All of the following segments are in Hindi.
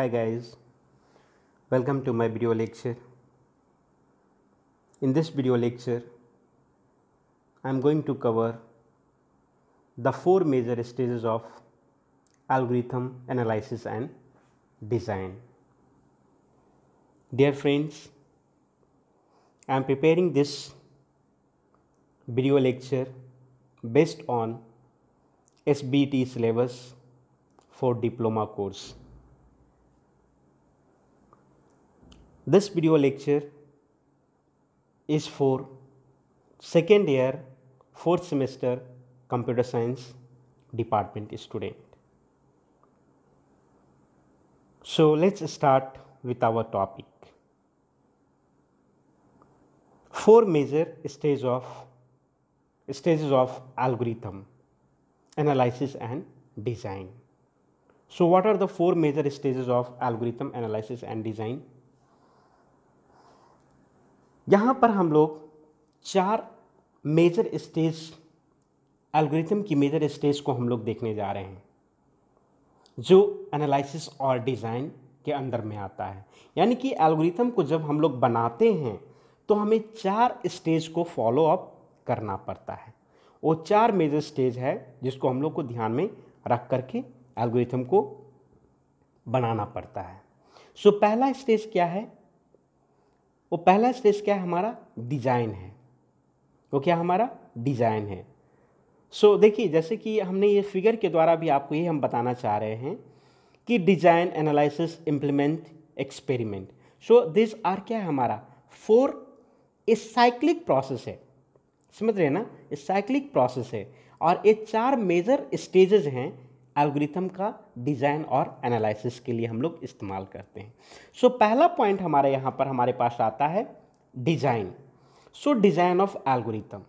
Hi guys, welcome to my video lecture. In this video lecture, I am going to cover the four major stages of algorithm analysis and design. Dear friends, I am preparing this video lecture based on SBT syllabus for diploma course. This video lecture is for second year fourth semester computer science department student. So let's start with our topic. Four major stages of stages of algorithm analysis and design. So what are the four major stages of algorithm analysis and design? यहाँ पर हम लोग चार मेजर स्टेज एल्गोरिथम की मेजर स्टेज को हम लोग देखने जा रहे हैं जो एनालिसिस और डिज़ाइन के अंदर में आता है यानी कि एल्गोरिथम को जब हम लोग बनाते हैं तो हमें चार स्टेज को फॉलो अप करना पड़ता है वो चार मेजर स्टेज है जिसको हम लोग को ध्यान में रख करके एल्गोरिथम को बनाना पड़ता है सो so, पहला स्टेज क्या है वो पहला स्टेज क्या है हमारा डिज़ाइन है वो क्या हमारा डिज़ाइन है सो so, देखिए जैसे कि हमने ये फिगर के द्वारा भी आपको ये हम बताना चाह रहे हैं कि design analysis implement experiment so this are क्या है हमारा फोर ए साइक्लिक प्रोसेस है समझ रहे हैं ना ये साइक्लिक प्रोसेस है और ये चार मेजर स्टेजेस हैं एल्गोरिथम का डिज़ाइन और एनालिसिस के लिए हम लोग इस्तेमाल करते हैं सो so, पहला पॉइंट हमारे यहाँ पर हमारे पास आता है design so design of algorithm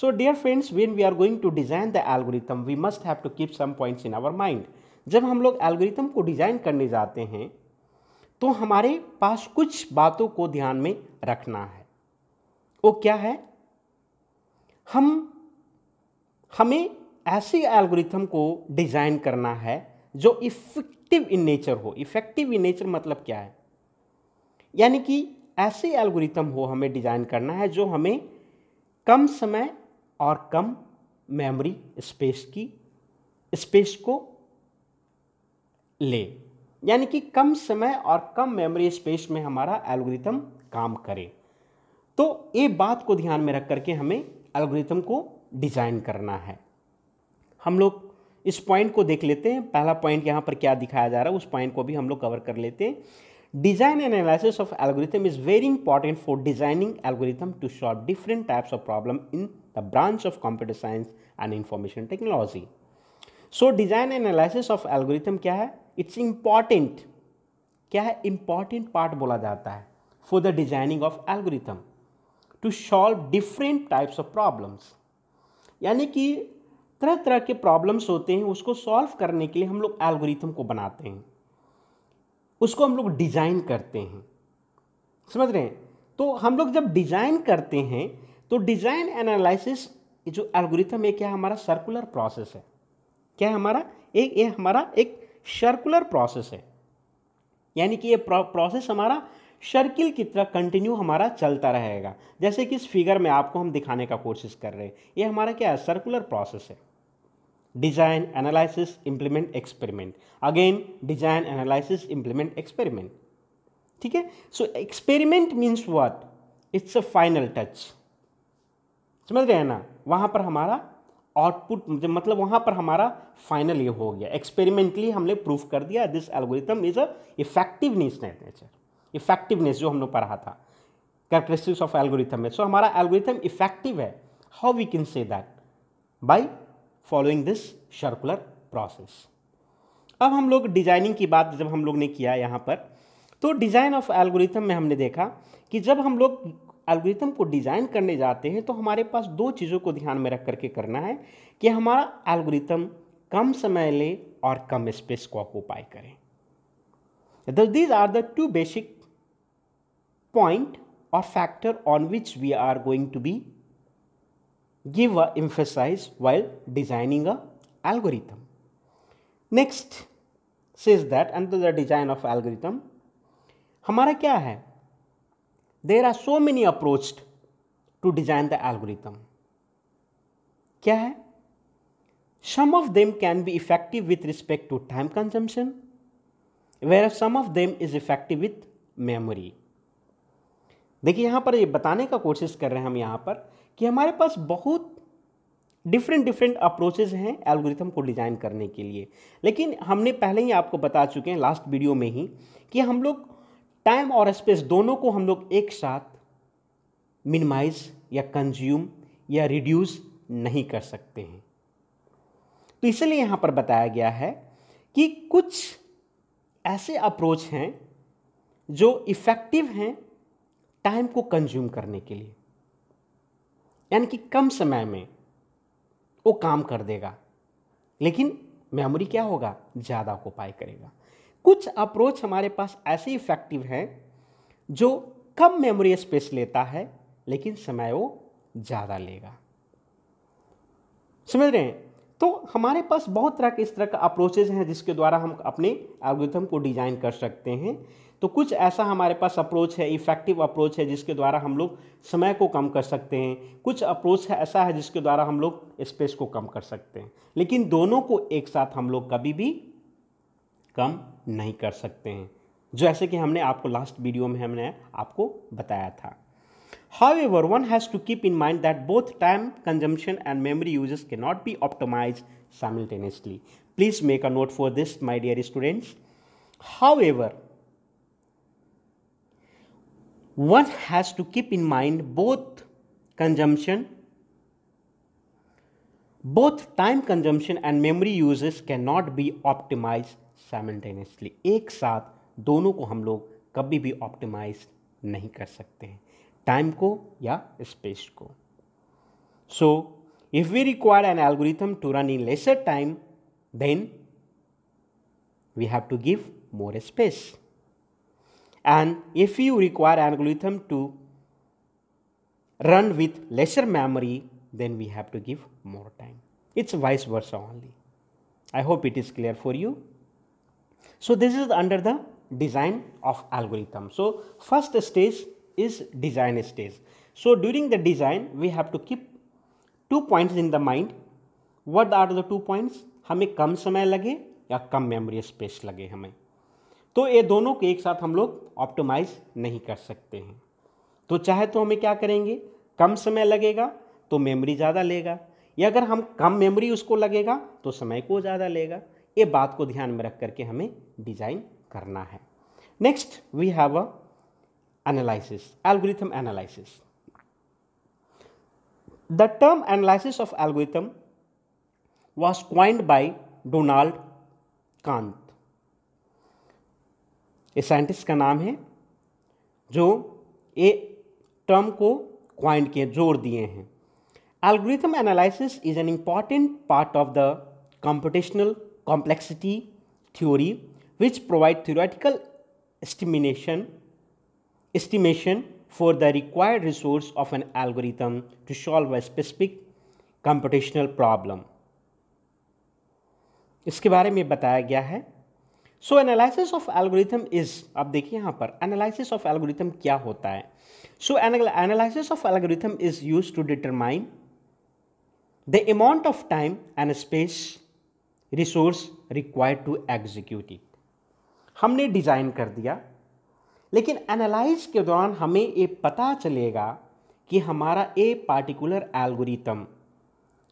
so dear friends when we are going to design the algorithm we must have to keep some points in our mind जब हम लोग एल्गोरिथम को डिज़ाइन करने जाते हैं तो हमारे पास कुछ बातों को ध्यान में रखना है वो क्या है हम हमें ऐसी एल्गोरिथम को डिज़ाइन करना है जो इफ़ेक्टिव इन नेचर हो इफ़ेक्टिव इन नेचर मतलब क्या है यानी कि ऐसे एल्गोरिथम हो हमें डिज़ाइन करना है जो हमें कम समय और कम मेमोरी स्पेस की स्पेस को ले यानी कि कम समय और कम मेमोरी स्पेस में हमारा एल्गोरिथम काम करे तो ये बात को ध्यान में रख करके हमें एल्गोरिथम को डिज़ाइन करना है हम लोग इस पॉइंट को देख लेते हैं पहला पॉइंट यहाँ पर क्या दिखाया जा रहा है उस पॉइंट को भी हम लोग कवर कर लेते हैं design analysis of algorithm is very important for designing algorithm to solve different types of problem in the branch of computer science and information technology so design analysis of algorithm क्या है इट्स इम्पॉर्टेंट क्या है इम्पॉर्टेंट पार्ट बोला जाता है for the designing of algorithm to solve different types of problems यानी कि तरह तरह के प्रॉब्लम्स होते हैं उसको सॉल्व करने के लिए हम लोग एल्गोरिथम को बनाते हैं उसको हम लोग डिज़ाइन करते हैं समझ रहे हैं तो हम लोग जब डिज़ाइन करते हैं तो डिज़ाइन एनालिसिस जो एल्गोरिथम है क्या हमारा सर्कुलर प्रोसेस है क्या हमारा एक ये हमारा एक सर्कुलर प्रोसेस है यानी कि ये प्रोसेस हमारा सर्किल की तरह कंटिन्यू हमारा चलता रहेगा जैसे कि इस फिगर में आपको हम दिखाने का कोशिश कर रहे हैं ये हमारा क्या है सर्कुलर प्रोसेस है design analysis implement experiment again design analysis implement experiment ठीक है so experiment means what it's a final touch समझ रहे हैं ना वहां पर हमारा आउटपुट मतलब वहां पर हमारा फाइनल ये हो गया एक्सपेरिमेंटली हमने प्रूफ कर दिया this algorithm is a effectiveness nature effectiveness जो हमने पढ़ा था कैरेक्टरिस्टिक्स ऑफ एल्गोरिथम है सो so, हमारा एल्गोरिथम इफेक्टिव है how we can say that by following this circular process अब हम लोग डिजाइनिंग की बात जब हम लोग ने किया यहाँ पर तो डिज़ाइन ऑफ एल्गोरिथम में हमने देखा कि जब हम लोग एल्गोरिथम को डिज़ाइन करने जाते हैं तो हमारे पास दो चीज़ों को ध्यान में रख करके करना है कि हमारा एल्गोरिथम कम समय ले और कम स्पेस को ऑक्यूपाई करें these are the two basic point और factor on which we are going to be give a emphasize while designing a algorithm. Next says that under the design of algorithm हमारा क्या है there are so many approach to design the algorithm क्या है some of them can be effective with respect to time consumption where some of them is effective with memory देखिए यहाँ पर ये बताने का कोशिश कर रहे हैं हम यहाँ पर कि हमारे पास बहुत डिफरेंट डिफरेंट अप्रोचेज हैं एल्गोरिथम को डिज़ाइन करने के लिए लेकिन हमने पहले ही आपको बता चुके हैं लास्ट वीडियो में ही कि हम लोग टाइम और स्पेस दोनों को हम लोग एक साथ मिनिमाइज या कंज्यूम या रिड्यूस नहीं कर सकते हैं तो इसलिए यहाँ पर बताया गया है कि कुछ ऐसे अप्रोच हैं जो इफ़ेक्टिव हैं टाइम को कंज्यूम करने के लिए यानी कि कम समय में वो काम कर देगा लेकिन मेमोरी क्या होगा ज़्यादा ओक्यूपाई करेगा कुछ अप्रोच हमारे पास ऐसे इफ़ेक्टिव हैं जो कम मेमोरी स्पेस लेता है लेकिन समय वो ज़्यादा लेगा समझ रहे हैं तो हमारे पास बहुत तरह के इस तरह का अप्रोचेज हैं जिसके द्वारा हम अपने एल्गोरिथम को डिज़ाइन कर सकते हैं तो कुछ ऐसा हमारे पास अप्रोच है इफेक्टिव अप्रोच है जिसके द्वारा हम लोग समय को कम कर सकते हैं कुछ अप्रोच है ऐसा है जिसके द्वारा हम लोग स्पेस को कम कर सकते हैं लेकिन दोनों को एक साथ हम लोग कभी भी कम नहीं कर सकते हैं जो ऐसे कि हमने आपको लास्ट वीडियो में हमने आपको बताया था however one has to keep in mind that both time consumption and memory uses can not be optimize simultaneously please make a note for this my dear students however one has to keep in mind both consumption both time consumption and memory uses cannot be optimized simultaneously ek saath dono ko hum log kabhi bhi optimize nahi kar sakte time ko ya space ko so if we require an algorithm to run in lesser time then we have to give more space and if you require algorithm to run with lesser memory then we have to give more time. It's vice versa only. I hope it is clear for you. So this is under the design of algorithm. So first stage is design stage. So during the design we have to keep two points in the mind. What are the two points? हमें कम समय लगे या कम मेमोरी स्पेस लगे हमें तो ये दोनों को एक साथ हम लोग ऑप्टोमाइज़ नहीं कर सकते हैं तो चाहे तो हमें क्या करेंगे कम समय लगेगा तो मेमोरी ज़्यादा लेगा या अगर हम कम मेमोरी उसको लगेगा तो समय को ज़्यादा लेगा ये बात को ध्यान में रख करके हमें डिज़ाइन करना है next we have a analysis algorithm analysis the term analysis of algorithm was coined by Donald Kant इस साइंटिस्ट का नाम है जो ए टर्म को क्वाइन किए जोड़ दिए हैं algorithm analysis is an important part of the computational complexity theory which provide theoretical estimination estimation for the required resource of an algorithm to solve a specific computational problem इसके बारे में बताया गया है so analysis of algorithm is अब देखिए यहाँ पर एनालिसिस ऑफ एल्गोरिथम क्या होता है so analysis of algorithm is use to determine the amount of time and space resource required to execute it हमने डिज़ाइन कर दिया लेकिन एनालाइज के दौरान हमें ये पता चलेगा कि हमारा ए पार्टिकुलर एल्गोरिथम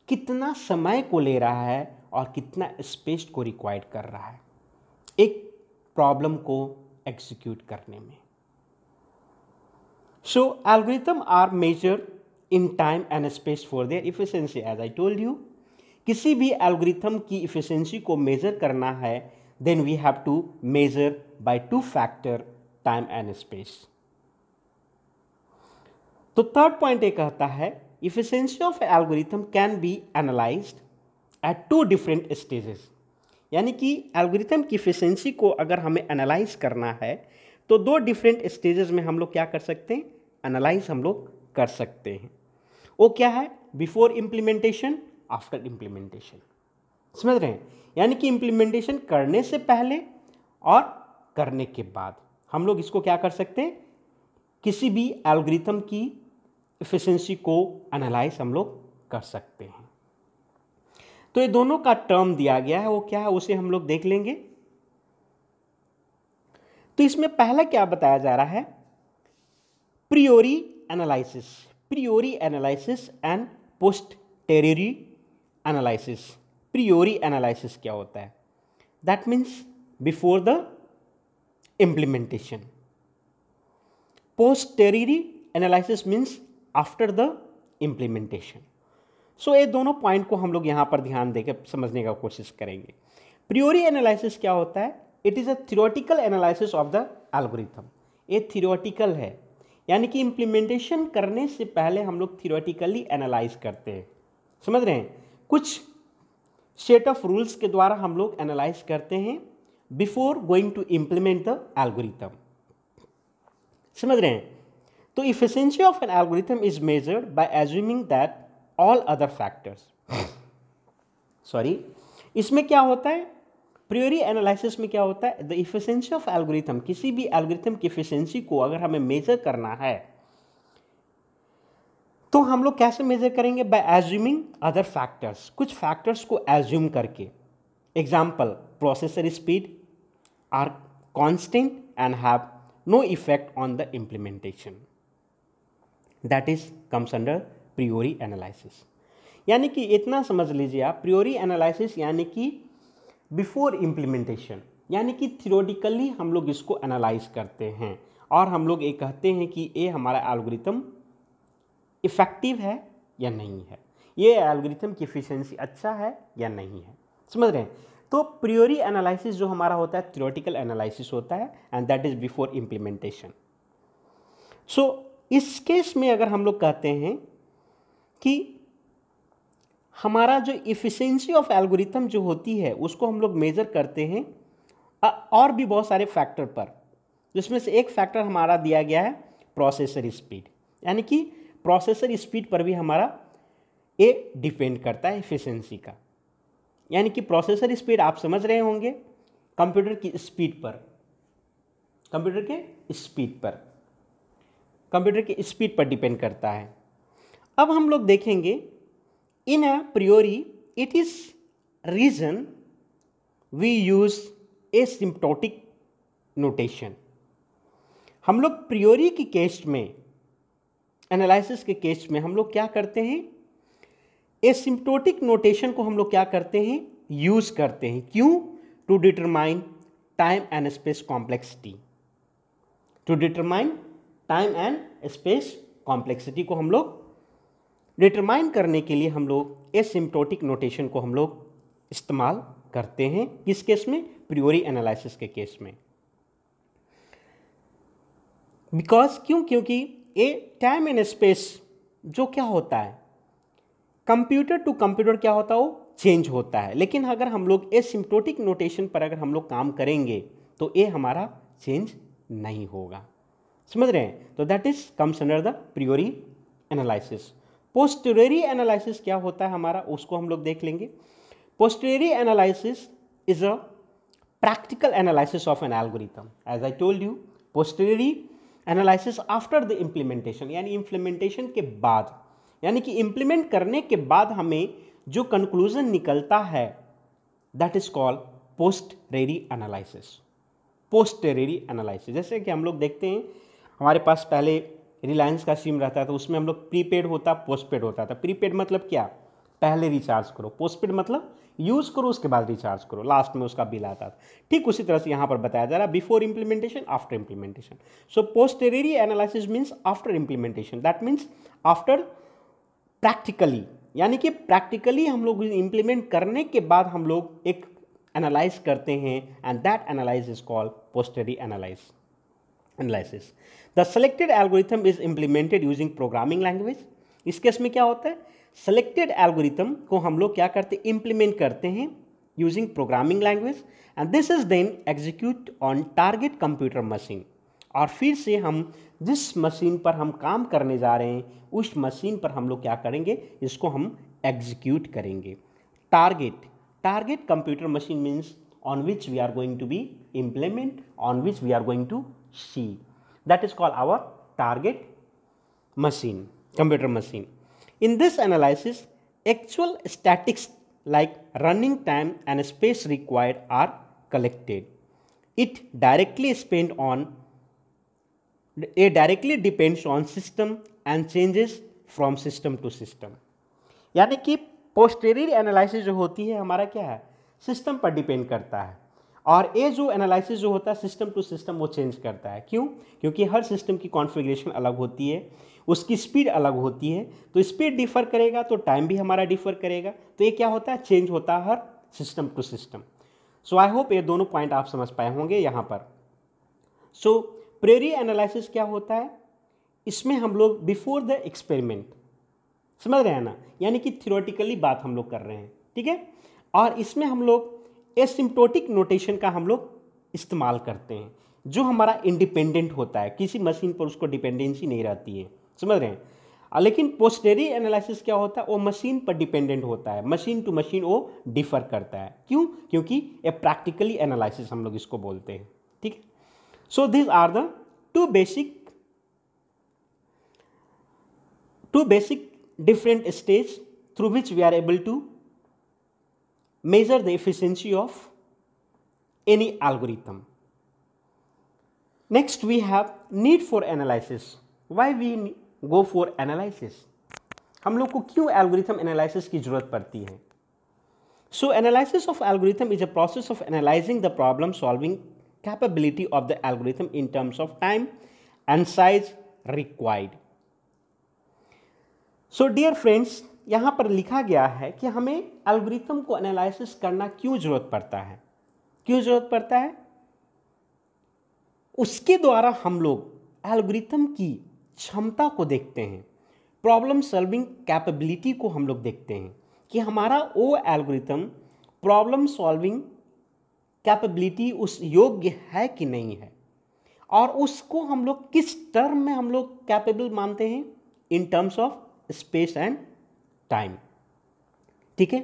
कितना समय को ले रहा है और कितना स्पेस को रिक्वायर कर रहा है एक प्रॉब्लम को एग्जीक्यूट करने में so algorithm are measure in time and space for their efficiency as I told you किसी भी एल्गोरिथम की इफिशेंसी को मेज़र करना है then we have to measure by two factor time and space तो थर्ड पॉइंट ये कहता है efficiency of algorithm can be analyzed at two different stages यानी कि एल्गोरिथम की एफिशिएंसी को अगर हमें एनालाइज करना है तो दो डिफरेंट स्टेजेस में हम लोग क्या कर सकते हैं एनालाइज हम लोग कर सकते हैं वो क्या है बिफोर इम्प्लीमेंटेशन आफ्टर इम्प्लीमेंटेशन समझ रहे हैं यानी कि इम्प्लीमेंटेशन करने से पहले और करने के बाद हम लोग इसको क्या कर सकते हैं किसी भी एल्गोरिथम की एफिशिएंसी को एनालाइज हम लोग कर सकते हैं तो ये दोनों का टर्म दिया गया है वो क्या है उसे हम लोग देख लेंगे तो इसमें पहला क्या बताया जा रहा है priori analysis priori analysis and posteriori analysis priori analysis क्या होता है that means before the implementation posteriori analysis means after the implementation so ये दोनों पॉइंट को हम लोग यहाँ पर ध्यान देकर समझने का कोशिश करेंगे प्रियोरी एनालिसिस क्या होता है it is a theoretical analysis of the algorithm ये थियोरटिकल है यानी कि इम्प्लीमेंटेशन करने से पहले हम लोग थियोरटिकली एनालाइज करते हैं समझ रहे हैं कुछ सेट ऑफ रूल्स के द्वारा हम लोग एनालाइज करते हैं before going to implement the algorithm समझ रहे हैं तो efficiency of an algorithm is measured by assuming that all other factors sorry इसमें क्या होता है प्योरी एनालिसिस में क्या होता है द इफिशेंसी ऑफ एल्गोरिथम किसी भी एल्गोरिथम की इफिशेंसी को अगर हमें मेजर करना है तो हम लोग कैसे मेजर करेंगे बाय एज्यूमिंग अदर फैक्टर्स कुछ फैक्टर्स को एज्यूम करके example processor speed are constant and have no effect on the implementation that is comes under priori analysis यानी कि इतना समझ लीजिए आप प्रियोरी एनालिसिस यानी कि बिफोर इम्प्लीमेंटेशन यानी कि थियोरटिकली हम लोग इसको एनालाइज करते हैं और हम लोग ये कहते हैं कि ये हमारा एल्गोरिथम इफ़ेक्टिव है या नहीं है ये एल्गोरिथम की एफिशिएंसी अच्छा है या नहीं है समझ रहे हैं तो प्रियोरी एनालिसिस जो हमारा होता है थियोरटिकल एनालिसिस होता है and that is before implementation so इस केस में अगर हम लोग कहते हैं कि हमारा जो इफ़िशेंसी ऑफ एल्गोरिथम जो होती है उसको हम लोग मेज़र करते हैं और भी बहुत सारे फैक्टर पर जिसमें से एक फैक्टर हमारा दिया गया है प्रोसेसर स्पीड यानी कि प्रोसेसर स्पीड पर भी हमारा ये डिपेंड करता है इफ़िशेंसी का यानी कि प्रोसेसर स्पीड आप समझ रहे होंगे कंप्यूटर की स्पीड पर कंप्यूटर के स्पीड पर कंप्यूटर की स्पीड पर डिपेंड करता है अब हम लोग देखेंगे in a priori it is reason we use asymptotic notation हम लोग प्रियोरी की केस्ट में एनालिसिस के केस्ट में हम लोग क्या करते हैं ए सिम्प्टोटिक नोटेशन को हम लोग क्या करते हैं यूज़ करते हैं क्यों to determine time and space complexity to determine time and space complexity को हम लोग डिटरमाइन करने के लिए हम लोग एसिम्टोटिक नोटेशन को हम लोग इस्तेमाल करते हैं किस केस में प्रियोरी एनालिसिस के केस में बिकॉज क्यों क्योंकि ये टाइम एंड स्पेस जो क्या होता है कंप्यूटर टू कंप्यूटर क्या होता है वो चेंज होता है लेकिन अगर हम लोग एसिम्टोटिक नोटेशन पर अगर हम लोग काम करेंगे तो ये हमारा चेंज नहीं होगा समझ रहे हैं तो that is comes under the priori analysis posteriori analysis क्या होता है हमारा उसको हम लोग देख लेंगे posteriori analysis is a practical analysis of an algorithm as I told you posteriori analysis after the implementation यानी इम्प्लीमेंटेशन के बाद यानी कि इम्प्लीमेंट करने के बाद हमें जो कंक्लूजन निकलता है that is called posteriori analysis posteriori analysis जैसे कि हम लोग देखते हैं हमारे पास पहले रिलायंस का सिम रहता था तो उसमें हम लोग प्रीपेड होता पोस्टपेड होता था तो प्रीपेड मतलब क्या पहले रिचार्ज करो पोस्टपेड मतलब यूज़ करो उसके बाद रिचार्ज करो लास्ट में उसका बिल आता था ठीक उसी तरह से यहाँ पर बताया जा रहा है before implementation after implementation so posteriori analysis means after implementation that means after practically यानी कि प्रैक्टिकली हम लोग इम्प्लीमेंट करने के बाद हम लोग एक एनालाइज करते हैं and that analyze is called posteriori analyze analysis the selected algorithm is implemented using programming language इस केस में क्या होता है सेलेक्टेड एल्गोरिथम को हम लोग क्या करते हैं इम्प्लीमेंट करते हैं using programming language and this is then execute on target computer machine और फिर से हम जिस मशीन पर हम काम करने जा रहे हैं उस मशीन पर हम लोग क्या करेंगे इसको हम एग्जीक्यूट करेंगे target target computer machine means on which we are going to be implement on which we are going to C. That is called our target machine, computer machine. In this analysis, actual statics like running time and space required are collected. It directly spent on it directly depends on system and changes from system to system. यानी कि पोस्टेरियर एनालिसिस जो होती है हमारा क्या है सिस्टम पर डिपेंड करता है और ये जो एनालिसिस जो होता है सिस्टम टू सिस्टम वो चेंज करता है क्यों क्योंकि हर सिस्टम की कॉन्फ़िगरेशन अलग होती है उसकी स्पीड अलग होती है तो स्पीड डिफ़र करेगा तो टाइम भी हमारा डिफ़र करेगा तो ये क्या होता है चेंज होता है हर system to system so I hope ये दोनों पॉइंट आप समझ पाए होंगे यहाँ पर सो प्रेरी एनालिसिस क्या होता है इसमें हम लोग बिफोर द एक्सपेरिमेंट समझ रहे हैं ना यानी कि थियोरेटिकली बात हम लोग कर रहे हैं ठीक है और इसमें हम लोग एसिम्टोटिक नोटेशन का हम लोग इस्तेमाल करते हैं जो हमारा इंडिपेंडेंट होता है किसी मशीन पर उसको डिपेंडेंसी नहीं रहती है समझ रहे हैं लेकिन पोस्टेरी एनालिसिस क्या होता है वो मशीन पर डिपेंडेंट होता है मशीन टू मशीन वो डिफर करता है क्यों क्योंकि ए प्रैक्टिकली एनालिसिस हम लोग इसको बोलते हैं ठीक है so these are the two basic two basic different stage through which we are able to measure the efficiency of any algorithm. Next we have need for analysis. Why we go for analysis? हम लोग को क्यों एल्गोरिथम एनालिसिस की ज़रूरत पड़ती है So analysis of algorithm is a process of analyzing the problem solving capability of the algorithm in terms of time and size required. So dear friends, यहाँ पर लिखा गया है कि हमें एल्गोरिथम को एनालिसिस करना क्यों ज़रूरत पड़ता है क्यों ज़रूरत पड़ता है उसके द्वारा हम लोग एल्गोरिथम की क्षमता को देखते हैं प्रॉब्लम सॉल्विंग कैपेबिलिटी को हम लोग देखते हैं कि हमारा वो एल्गोरिथम प्रॉब्लम सॉल्विंग कैपेबिलिटी उस योग्य है कि नहीं है और उसको हम लोग किस टर्म में हम लोग कैपेबल मानते हैं in terms of space and time ठीक है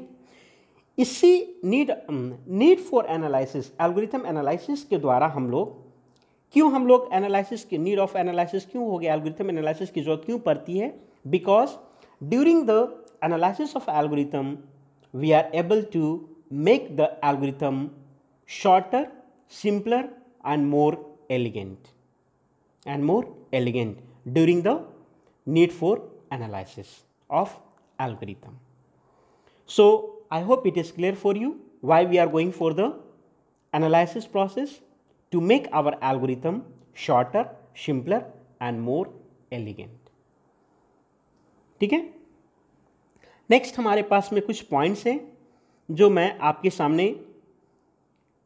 इसी need need for analysis algorithm analysis के द्वारा हम लोग क्यों हम लोग एनालिसिस की नीड ऑफ एनालिसिस क्यों हो गया एल्गोरिथम एनालिसिस की जरूरत क्यों पड़ती है because during the analysis of algorithm we are able to make the algorithm shorter simpler and more elegant and more elegant during the need for analysis of algorithm. So I hope it is clear for you why we are going for the analysis process to make our algorithm shorter, simpler and more elegant. ठीक है नेक्स्ट हमारे पास में कुछ पॉइंट्स हैं जो मैं आपके सामने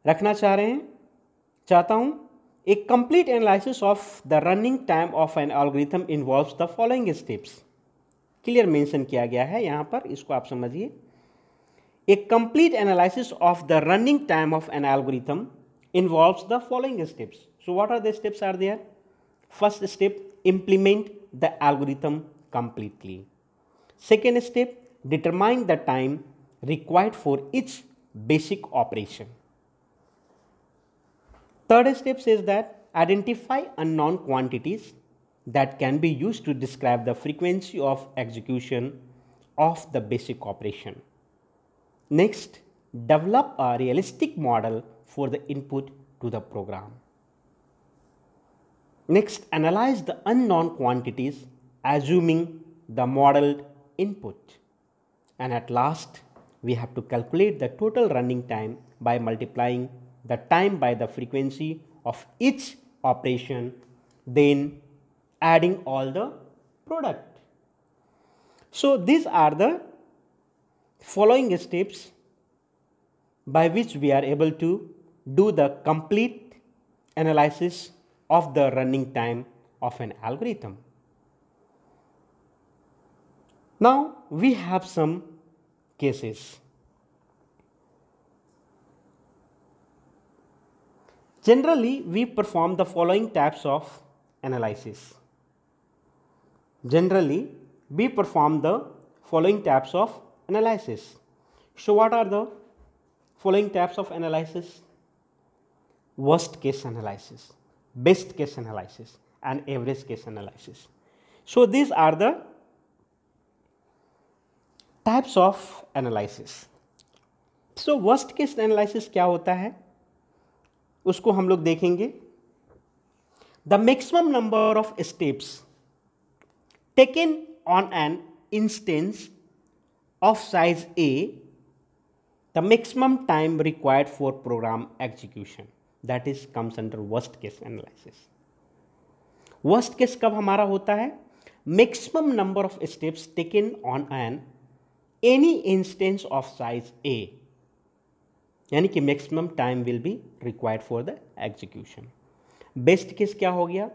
रखना चाह रहे हैं चाहता हूं A complete analysis of the running time of an algorithm involves the following steps. Clear mention किया गया है यहां पर इसको आप समझिए a complete analysis of the running time of an algorithm involves the following steps so what are the steps are there first step implement the algorithm completely second step determine the time required for each basic operation third step is that identify unknown quantities that can be used to describe the frequency of execution of the basic operation. Next, develop a realistic model for the input to the program. Next, analyze the unknown quantities assuming the modeled input. And at last, we have to calculate the total running time by multiplying the time by the frequency of each operation, then adding all the product. So, these are the following steps by which we are able to do the complete analysis of the running time of an algorithm. Now, we have some cases. Generally, we perform the following types of analysis. Generally, we perform the following types of analysis. So, what are the following types of analysis? Worst case analysis, best case analysis and average case analysis. So, these are the types of analysis so worst case analysis kya hota hai usko hum log dekhenge the maximum number of steps taken on an instance of size A, the maximum time required for program execution that is comes under worst case analysis. Worst case कब हमारा होता है Maximum number of steps taken on an any instance of size A. यानी कि maximum time will be required for the execution best case क्या हो गया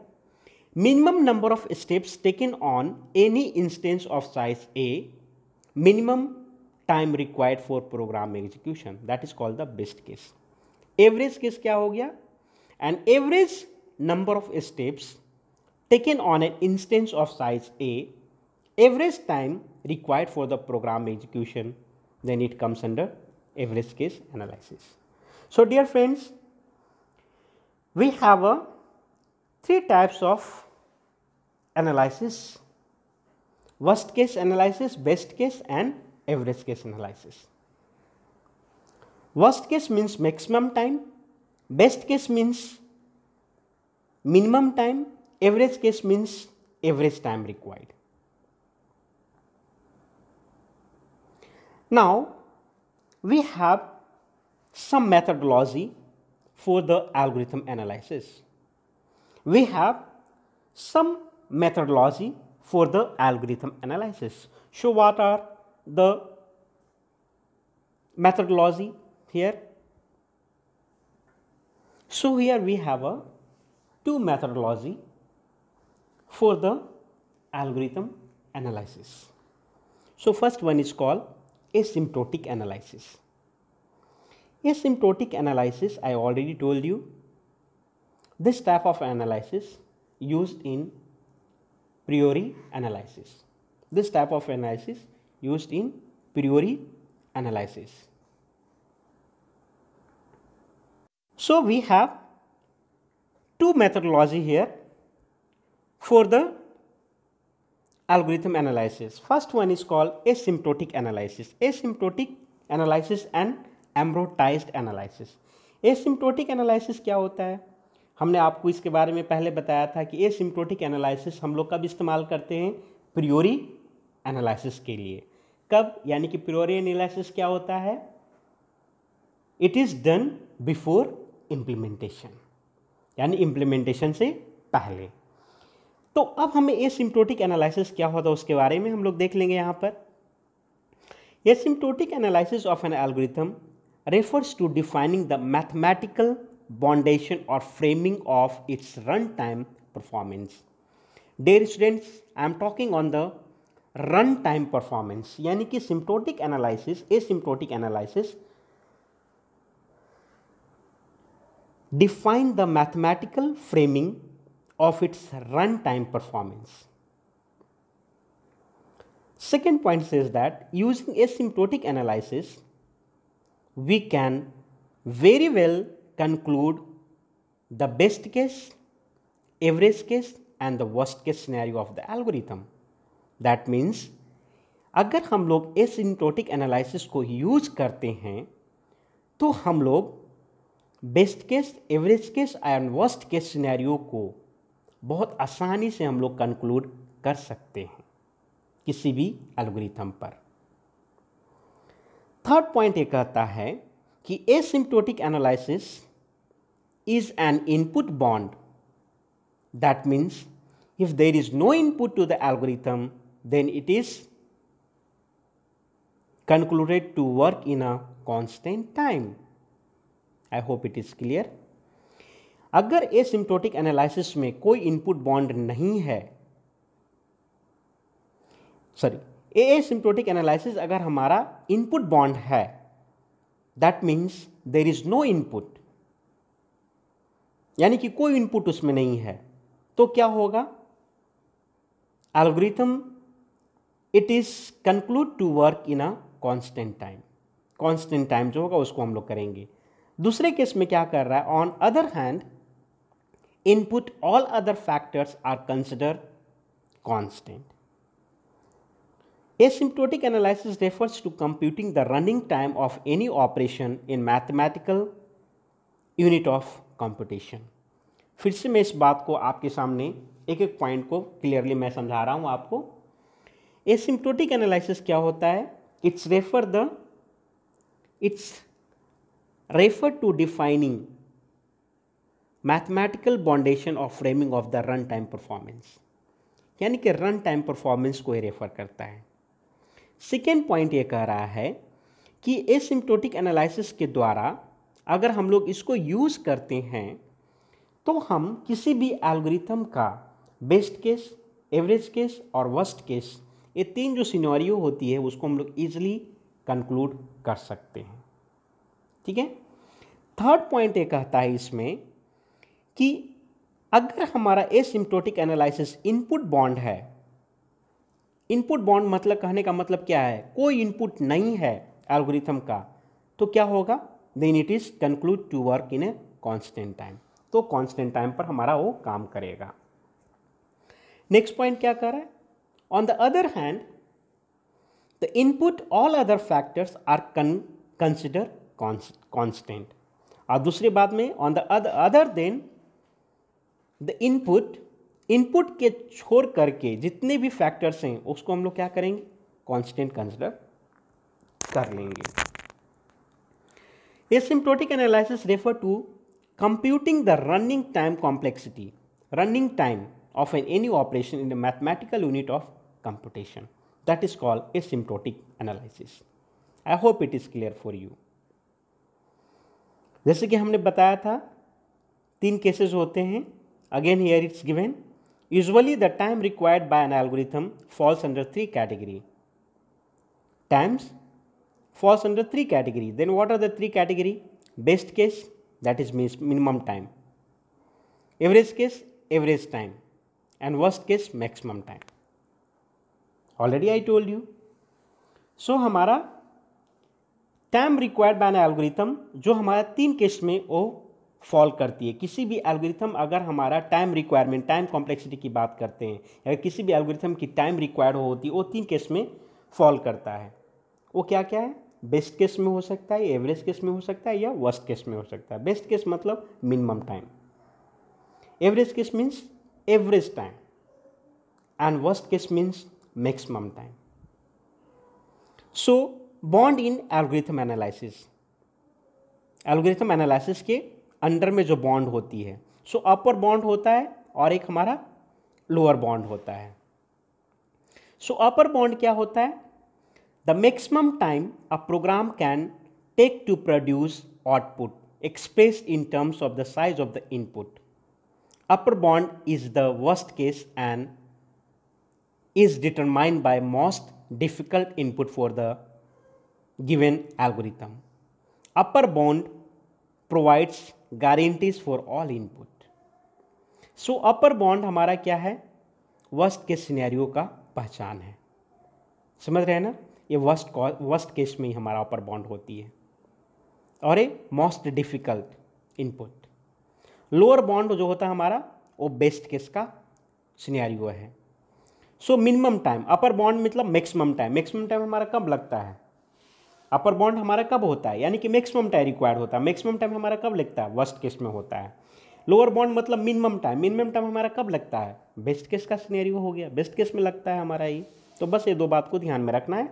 minimum number of steps taken on any instance of size A, minimum time required for program execution. That is called the best case. Average case kya ho gaya? An average number of steps taken on an instance of size A, average time required for the program execution, then it comes under average case analysis. So dear friends, we have three types of analysis, worst case analysis, best case and average case analysis. Worst case means maximum time, best case means minimum time, average case means average time required. Now, we have some methodology for the algorithm analysis. We have some methodology for the algorithm analysis. So, what are the methodology here? So, here we have a two methodology for the algorithm analysis. So, first one is called asymptotic analysis. Asymptotic analysis I already told you this type of analysis used in priori analysis. This type of analysis used in priori analysis. So, we have two methodology here for the algorithm analysis. First one is called asymptotic analysis. Asymptotic analysis and ambrotized analysis. Asymptotic analysis क्या होता है हमने आपको इसके बारे में पहले बताया था कि ए सिम्प्टोटिक एनालिसिस हम लोग कब इस्तेमाल करते हैं प्रियोरी एनालिसिस के लिए कब यानी कि प्रियोरी एनालिसिस क्या होता है it is done before implementation यानी इम्प्लीमेंटेशन से पहले तो अब हमें ए सिम्प्रोटिक एनालिसिस क्या होता है उसके बारे में हम लोग देख लेंगे यहाँ पर asymptotic analysis of an algorithm refers to defining the mathematical bondation or framing of its runtime performance. Dear students, I am talking on the runtime performance यानी कि सिम्टोटिक analysis, asymptotic analysis define the mathematical framing of its runtime performance. Second point says that using asymptotic analysis, we can very well conclude the best case, average case and the worst case scenario of the algorithm. That means अगर हम लोग एसिम्टोटिक एनालिसिस को यूज करते हैं तो हम लोग best case average case and worst case scenario को बहुत आसानी से हम लोग कंक्लूड कर सकते हैं किसी भी एल्गोरिथम पर थर्ड पॉइंट ये कहता है कि asymptotic analysis is an input bound that means if there is no input to the algorithm then it is concluded to work in a constant time I hope it is clear अगर ए सिम्टोटिक एनालिसिस में कोई इनपुट बॉन्ड नहीं है सॉरी ए सिम्टोटिक एनालिसिस अगर हमारा इनपुट बॉन्ड है that means there is no input यानी कि कोई इनपुट उसमें नहीं है तो क्या होगा algorithm it is conclude to work in a constant time constant time जो होगा उसको हम लोग करेंगे दूसरे केस में क्या कर रहा है on other hand input all other factors are consider constant Asymptotic analysis refers to computing the running time of any operation in mathematical unit of computation फिर से मैं इस बात को आपके सामने एक एक पॉइंट को क्लियरली मैं समझा रहा हूँ आपको एसिम्प्टोटिक एनालिसिस क्या होता है it's refer the it's refer to defining mathematical boundation of framing of the run time performance यानी कि रन टाइम परफॉर्मेंस को ही रेफर करता है सेकेंड पॉइंट ये कह रहा है कि एसिम्टोटिक एनालिसिस के द्वारा अगर हम लोग इसको यूज़ करते हैं तो हम किसी भी एल्गोरिथम का बेस्ट केस एवरेज केस और वर्स्ट केस ये तीन जो सिनोरियो होती है उसको हम लोग ईजिली कंक्लूड कर सकते हैं ठीक है थर्ड पॉइंट ये कहता है इसमें कि अगर हमारा एसिम्टोटिक एनालिसिस इनपुट बॉन्ड है इनपुट बॉन्ड मतलब कहने का मतलब क्या है कोई इनपुट नहीं है एल्गोरिथम का तो क्या होगा then it is conclude to work in a constant time तो कॉन्स्टेंट टाइम पर हमारा वो काम करेगा नेक्स्ट पॉइंट क्या कर रहा है on the other hand the input all other factors are consider constant और दूसरी बात में on the other then the input input के छोड़ करके जितने भी फैक्टर्स हैं उसको हम लोग क्या करेंगे कॉन्स्टेंट कंसिडर कर लेंगे a asymptotic analysis refer to computing the running time complexity running time of an any operation in the mathematical unit of computation that is called asymptotic analysis I hope it is clear for you जैसे कि हमने बताया था तीन केसेस होते हैं again here it's given Usually the time required by an algorithm falls under three category. Times falls under three category. Then what are the three category? Best case that is means minimum time. Average case average time and worst case maximum time. Already I told you. So hamara time required by an algorithm jo hamara teen case mein wo fall करती है किसी भी एल्गोरिथम अगर हमारा टाइम रिक्वायरमेंट टाइम कॉम्प्लेक्सिटी की बात करते हैं या किसी भी एल्गोरिथम की टाइम रिक्वायर्ड हो होती है वो तीन केस में फॉल करता है वो क्या क्या है बेस्ट केस में हो सकता है एवरेज केस में हो सकता है या वर्स्ट केस में हो सकता है बेस्ट केस मतलब minimum time average case means average time and worst case means maximum time so bound in algorithm analysis algorithm analysis के अंडर में जो बॉन्ड होती है सो अपर बॉन्ड होता है और एक हमारा लोअर बॉन्ड होता है सो अपर बॉन्ड क्या होता है the maximum time a program can take to produce output express in terms of the size of the input upper bound is the worst case and is determined by most difficult input for the given algorithm upper bound provides guarantees for all input so upper bound हमारा क्या है वर्स्ट केस सिनेरियो का पहचान है समझ रहे हैं ना ये वर्स्ट वर्स्ट केस में ही हमारा अपर बॉन्ड होती है और a most difficult input lower bound जो होता है हमारा वो बेस्ट केस का सिनेरियो है so minimum time upper bound मतलब मैक्सिमम टाइम मैक्सिमम टाइम हमारा कब लगता है अपर बॉन्ड हमारा कब होता है यानी कि मैक्सिमम टाइम रिक्वायर्ड होता है मैक्सिमम टाइम हमारा कब लगता है वर्स्ट केस में होता है लोअर बॉन्ड मतलब मिनिमम टाइम मिनिमम टाइम हमारा कब लगता है बेस्ट केस का सिनेरियो हो गया बेस्ट केस में लगता है हमारा ये तो बस ये दो बात को ध्यान में रखना है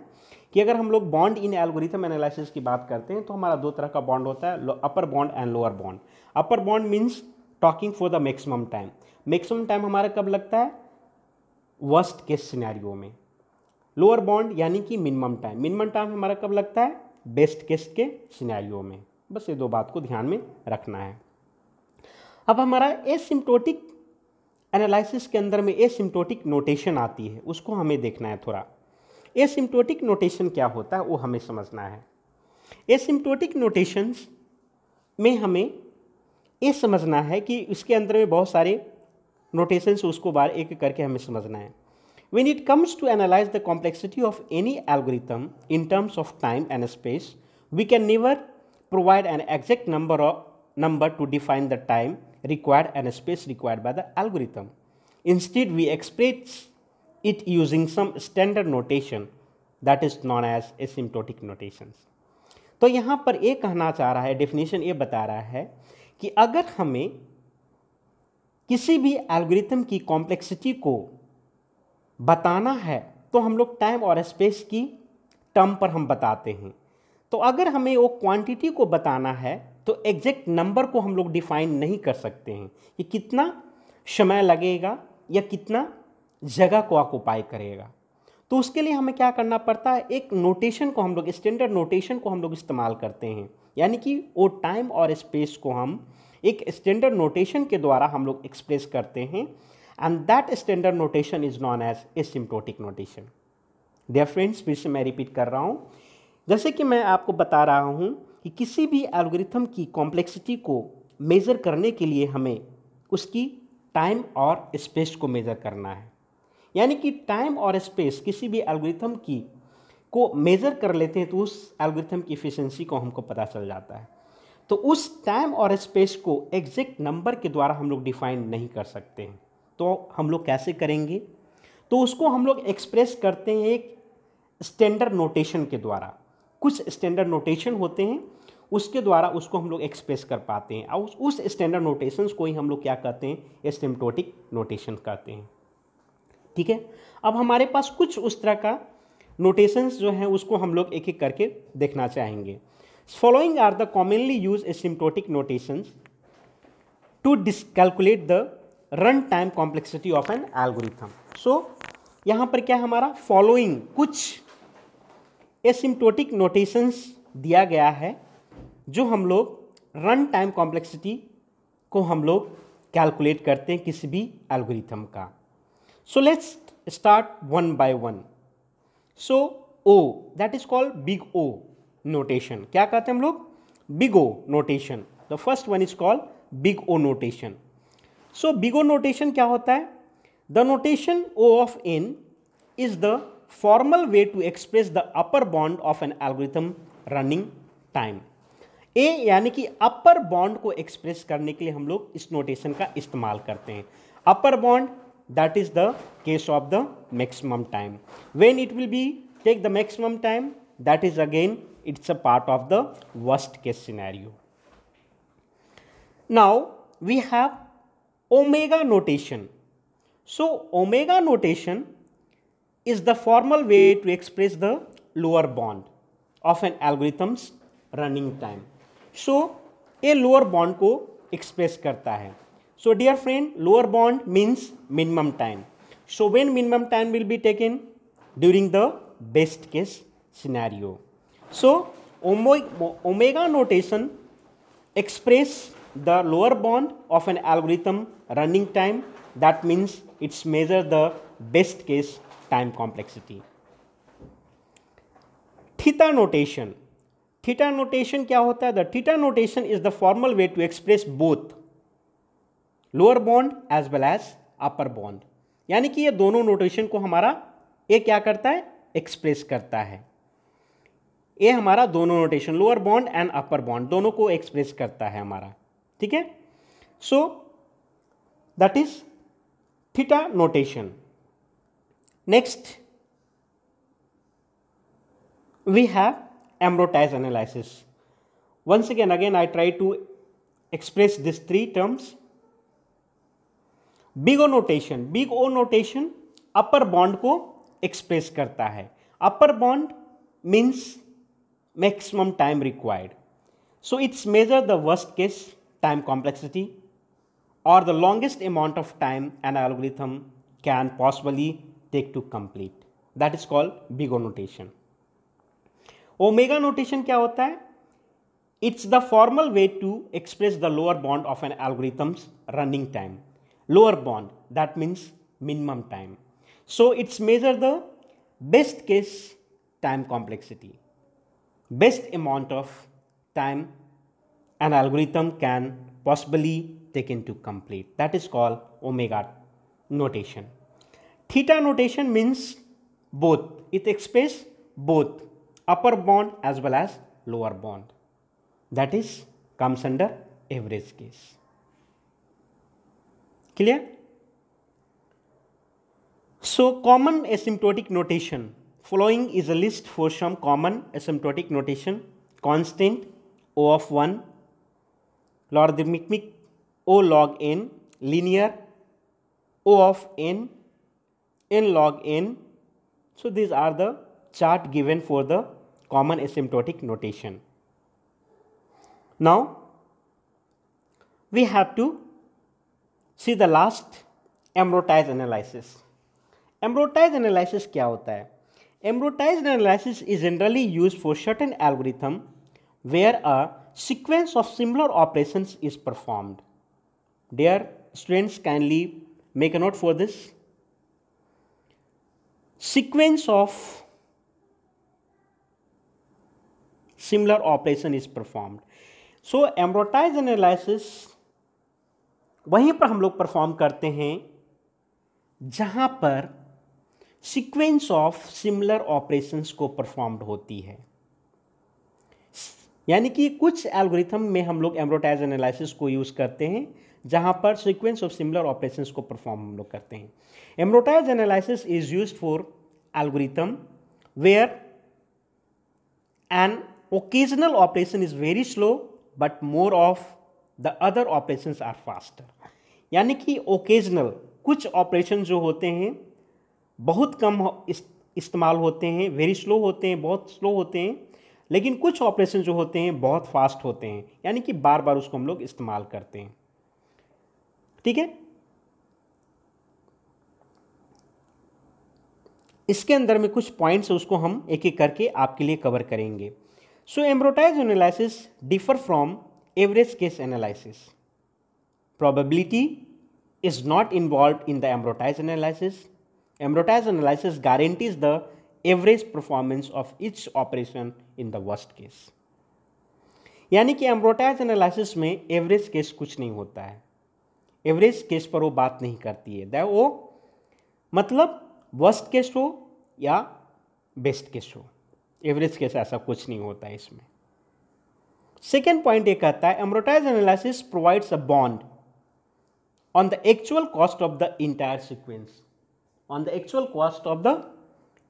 कि अगर हम लोग बॉन्ड इन एल्गोरिथम एनालिसिस की बात करते हैं तो हमारा दो तरह का बॉन्ड होता है upper bound and lower bound upper bound means talking for the maximum time maximum time हमारा कब लगता है वर्स्ट केस सिनेरियो में लोअर बॉन्ड यानी कि मिनिमम टाइम मिनिमम टाइम हमारा कब लगता है बेस्ट केस के सिनेरियो में बस ये दो बात को ध्यान में रखना है अब हमारा एसिम्टोटिक एनालिसिस के अंदर में एसिम्टोटिक नोटेशन आती है उसको हमें देखना है थोड़ा एसिम्टोटिक नोटेशन क्या होता है वो हमें समझना है एसिम्टोटिक नोटेशंस में हमें ये समझना है कि इसके अंदर में बहुत सारे नोटेशंस उसको बार एक करके हमें समझना है When it comes to analyze the complexity of any algorithm in terms of time and space, we can never provide an exact number of number to define the time required and space required by the algorithm. Instead, we express it using some standard notation that is known as asymptotic notations. तो यहाँ पर ये कहना चाह रहा है डेफिनेशन ये बता रहा है कि अगर हमें किसी भी एल्गोरिथम की कॉम्प्लेक्सिटी को बताना है तो हम लोग टाइम और स्पेस की टर्म पर हम बताते हैं तो अगर हमें वो क्वांटिटी को बताना है तो एग्जैक्ट नंबर को हम लोग डिफाइन नहीं कर सकते हैं कि कितना समय लगेगा या कितना जगह को ऑक्यूपाई करेगा तो उसके लिए हमें क्या करना पड़ता है एक नोटेशन को हम लोग स्टैंडर्ड नोटेशन को हम लोग इस्तेमाल करते हैं यानी कि वो टाइम और स्पेस को हम एक स्टैंडर्ड नोटेशन के द्वारा हम लोग एक्सप्रेस करते हैं and that standard notation is known as asymptotic notation. Dear friends, फिर से मैं रिपीट कर रहा हूँ जैसे कि मैं आपको बता रहा हूँ कि किसी भी एल्गोरिथम की कॉम्प्लेक्सिटी को मेज़र करने के लिए हमें उसकी टाइम और स्पेस को मेज़र करना है यानी कि टाइम और स्पेस किसी भी एल्गोरिथम की को मेज़र कर लेते हैं तो उस एल्गोरिथम की इफिशेंसी को हमको पता चल जाता है तो उस टाइम और स्पेस को एग्जैक्ट नंबर के द्वारा हम लोग डिफाइन नहीं कर सकते हैं तो हम लोग कैसे करेंगे तो उसको हम लोग एक्सप्रेस करते हैं एक स्टैंडर्ड नोटेशन के द्वारा कुछ स्टैंडर्ड नोटेशन होते हैं उसके द्वारा उसको हम लोग एक्सप्रेस कर पाते हैं और उस स्टैंडर्ड नोटेशंस को ही हम लोग क्या कहते हैं एस्टेमटोटिक नोटेशन कहते हैं ठीक है अब हमारे पास कुछ उस तरह का नोटेशंस जो हैं उसको हम लोग एक एक करके देखना चाहेंगे following are the commonly use asymptotic notations to this calculate the run time complexity of an algorithm so यहाँ पर क्या हमारा फॉलोइंग कुछ एसिम्टोटिक नोटेशंस दिया गया है जो हम लोग रन टाइम कॉम्प्लेक्सिटी को हम लोग कैलकुलेट करते हैं किसी भी एल्गोरिथम का so let's start one by one so O that is called big O notation क्या कहते हैं हम लोग big O notation the first one is called big O notation so big O notation क्या होता है the notation O of n is the formal way to express the upper bound of an algorithm running time uh यानी कि अपर बॉन्ड को एक्सप्रेस करने के लिए हम लोग इस नोटेशन का इस्तेमाल करते हैं upper bound that is the case of the maximum time when it will be take the maximum time that is again it's a part of the worst case scenario now we have omega notation. So, omega notation is the formal way to express the lower bound of an algorithm's running time. So, ये लोअर बॉन्ड को एक्सप्रेस करता है so dear friend lower bound means minimum time so when minimum time will be taken during the best case scenario so omega notation express the lower bound of an algorithm running time that means it's measure the best case time complexity theta notation theta notation क्या होता है the theta notation is the formal way to express both lower bond as well as upper bond यानी कि ये दोनों नोटेशन को हमारा ये क्या करता है एक्सप्रेस करता है ये हमारा दोनों notation lower bound and upper bound दोनों को एक्सप्रेस करता है हमारा ठीक है so that is theta notation next we have amortized analysis once again again I try to express this three terms big O notation big O notation upper bound को एक्सप्रेस करता है upper bound means maximum time required so it's measure the worst case time complexity or the longest amount of time an algorithm can possibly take to complete. That is called big O notation. Omega notation क्या होता It's the formal way to express the lower bound of an algorithm's running time. Lower bound, that means minimum time. So it's measure the best case time complexity, best amount of time an algorithm can possibly take into complete. That is called omega notation. Theta notation means both. It expresses both upper bound as well as lower bound. That is comes under average case. Clear? So common asymptotic notation. Following is a list for some common asymptotic notation constant O of 1 logarithmic O log n linear O of n n log n. So these are the chart given for the common asymptotic notation. Now we have to see the last amortized analysis. Amortized analysis kya hota hai? Amortized analysis is generally used for certain algorithm where a sequence of similar operations is performed. Dear students, kindly make a note for this. Sequence of similar operation is performed. So, एम्ब्रोटाइज analysis वहीं पर हम लोग परफॉर्म करते हैं जहाँ पर सीक्वेंस ऑफ सिमिलर ऑपरेशंस को परफॉर्म्ड होती है यानी कि कुछ एल्गोरिथम में हम लोग एम्ब्रोटाइज एनालिसिस को यूज़ करते हैं जहाँ पर सीक्वेंस ऑफ सिमिलर ऑपरेशंस को परफॉर्म हम लोग करते हैं amortized analysis is use for algorithm where and occasional operation is very slow but more of the other operation are faster यानी कि ओकेजनल कुछ ऑपरेशन जो होते हैं बहुत कम इस्तेमाल होते हैं वेरी स्लो होते हैं बहुत स्लो होते हैं लेकिन कुछ ऑपरेशन जो होते हैं बहुत फास्ट होते हैं यानी कि बार बार उसको हम लोग इस्तेमाल करते हैं ठीक है इसके अंदर में कुछ पॉइंट्स उसको हम एक एक करके आपके लिए कवर करेंगे so amortized analysis differ from average case analysis probability is not involve in the amortized analysis amortized analysis guarantees the average performance of each operation in the worst case यानी कि एम्ब्रोटाइज एनालिसिस में एवरेज केस कुछ नहीं होता है एवरेज केस पर वो बात नहीं करती है दैट वो मतलब वर्स्ट केस हो या बेस्ट केस हो एवरेज केस ऐसा कुछ नहीं होता है इसमें सेकेंड पॉइंट ये कहता है amortized analysis provides a bound on the actual cost of the entire sequence on the actual cost of the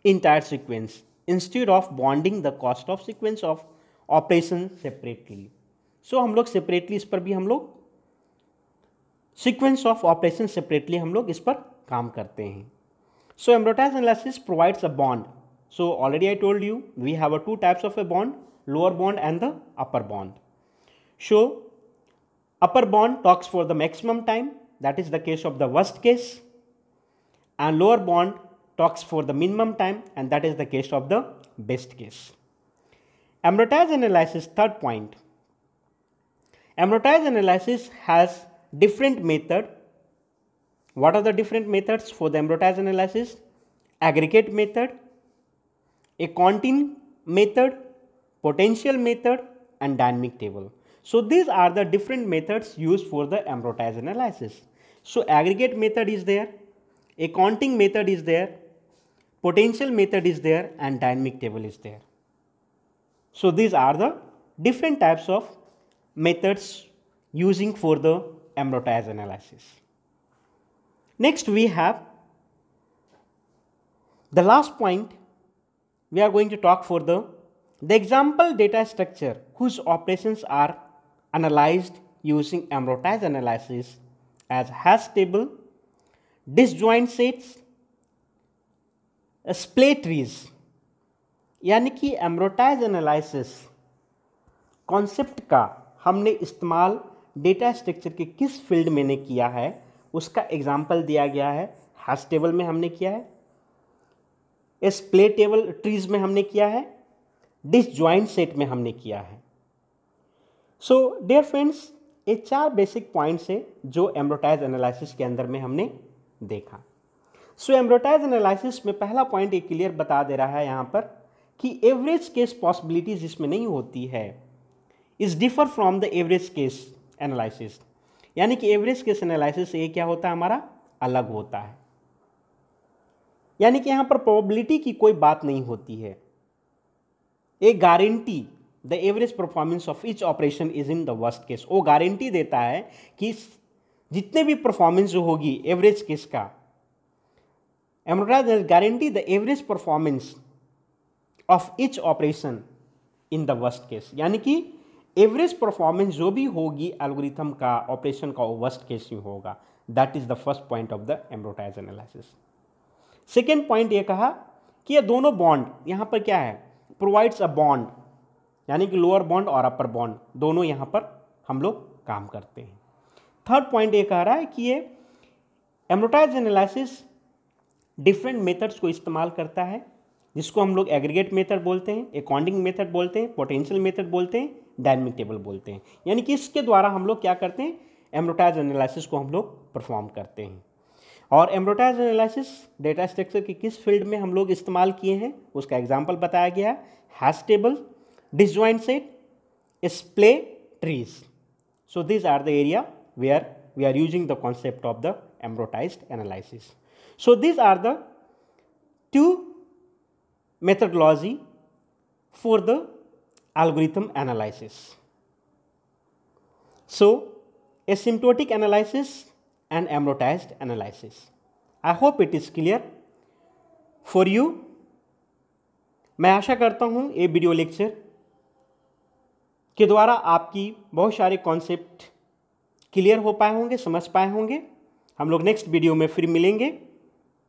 entire sequence instead of bonding the cost of sequence of operation separately. So हम लोग separately इस पर भी हम लोग sequence of operation separately हम लोग इस पर काम करते हैं So amortized analysis provides a bond. So already I told you we have a two types of a bond lower bond and the upper bond. So upper bond talks for the maximum time that is the case of the worst case and lower bond talks for the minimum time and that is the case of the best case. Amortize analysis third point. Amortize analysis has different method. What are the different methods for the amortize analysis? Aggregate method, a counting method, potential method and dynamic table. So these are the different methods used for the amortize analysis. So aggregate method is there, accounting method is there, potential method is there and dynamic table is there. So these are the different types of methods using for the amortized analysis. Next we have the last point we are going to talk for the the example data structure whose operations are analyzed using amortized analysis as hash table, disjoint sets, trees यानी कि एमरोटाइज एनालिसिस कॉन्सेप्ट का हमने इस्तेमाल डेटा स्ट्रक्चर के किस फील्ड में ने किया है उसका एग्जाम्पल दिया गया है हैस टेबल में हमने किया है स्प्ले टेबल ट्रीज में हमने किया है डिसजॉइंट सेट में हमने किया है सो डियर फ्रेंड्स ये चार बेसिक पॉइंट्स हैं जो एम्ब्रोटाइज एनालिसिस के अंदर में हमने देखा सो एम्ब्रोटाइज एनालिसिस में पहला पॉइंट एक क्लियर बता दे रहा है यहाँ पर कि एवरेज केस पॉसिबिलिटीज इसमें नहीं होती है is differ from the average case analysis यानी कि एवरेज केस एनालिसिस ये क्या होता है हमारा अलग होता है यानी कि यहाँ पर प्रोबेबिलिटी की कोई बात नहीं होती है a guarantee the average performance of each operation is in the worst case वो गारंटी देता है कि जितने भी परफॉर्मेंस होगी एवरेज केस का Amrutraz has guaranteed the average performance of each operation in the worst case यानी कि एवरेज परफॉर्मेंस जो भी होगी एल्गोरिथम का ऑपरेशन का वो वर्स्ट केस ही होगा that is the first point of the amortized analysis second point ये कहा कि ये दोनों बॉन्ड यहाँ पर क्या है प्रोवाइड्स अ बॉन्ड यानी कि लोअर बॉन्ड और अपर बॉन्ड दोनों यहाँ पर हम लोग काम करते हैं थर्ड पॉइंट ये कह रहा है कि ये एमरोटाइज एनालिसिस डिफरेंट मेथड्स को इस्तेमाल करता है जिसको हम लोग एग्रीगेट मेथड बोलते हैं अकाउंटिंग मेथड बोलते हैं पोटेंशियल मेथड बोलते हैं डायनमिक टेबल बोलते हैं यानी कि इसके द्वारा हम लोग क्या करते हैं एमरोटाइज एनालिसिस को हम लोग परफॉर्म करते हैं और एम्ब्रोटाइज एनालिसिस डेटा स्ट्रक्चर के किस फील्ड में हम लोग इस्तेमाल किए हैं उसका एग्जाम्पल बताया गया है hash table disjoint set splay trees so this are the area where we are using the concept of the amortized analysis So these are the two methodology for the algorithm analysis. So asymptotic analysis and amortized analysis. I hope it is clear for you. मैं आशा करता हूँ ये वीडियो लेक्चर के द्वारा आपकी बहुत सारे कॉन्सेप्ट क्लियर हो पाए होंगे समझ पाए होंगे हम लोग नेक्स्ट वीडियो में फिर मिलेंगे